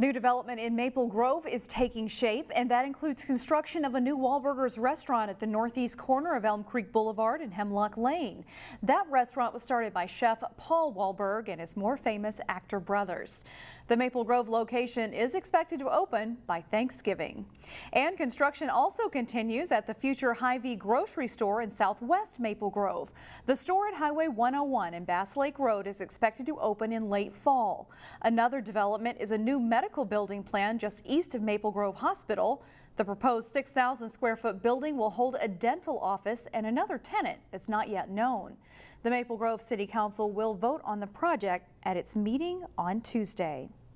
New development in Maple Grove is taking shape, and that includes construction of a new Wahlburgers restaurant at the northeast corner of Elm Creek Boulevard and Hemlock Lane. That restaurant was started by chef Paul Wahlberg and his more famous actor brothers. The Maple Grove location is expected to open by Thanksgiving. And construction also continues at the future Hy-Vee grocery store in southwest Maple Grove. The store at Highway 101 and Bass Lake Road is expected to open in late fall. Another development is a new medical medical building plan just east of Maple Grove Hospital. The proposed 6,000 square foot building will hold a dental office and another tenant that's not yet known. The Maple Grove City Council will vote on the project at its meeting on Tuesday.